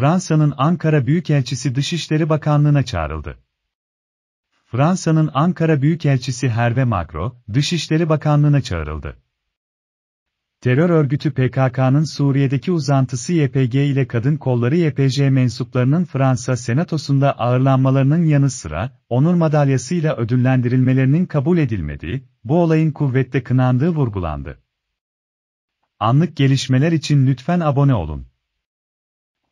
Fransa'nın Ankara Büyükelçisi Dışişleri Bakanlığı'na çağrıldı. Fransa'nın Ankara Büyükelçisi Herve Macro, Dışişleri Bakanlığı'na çağrıldı. Terör örgütü PKK'nın Suriye'deki uzantısı YPG ile kadın kolları YPJ mensuplarının Fransa Senatosu'nda ağırlanmalarının yanı sıra, onur madalyasıyla ödüllendirilmelerinin kabul edilmediği, bu olayın kuvvetle kınandığı vurgulandı. Anlık gelişmeler için lütfen abone olun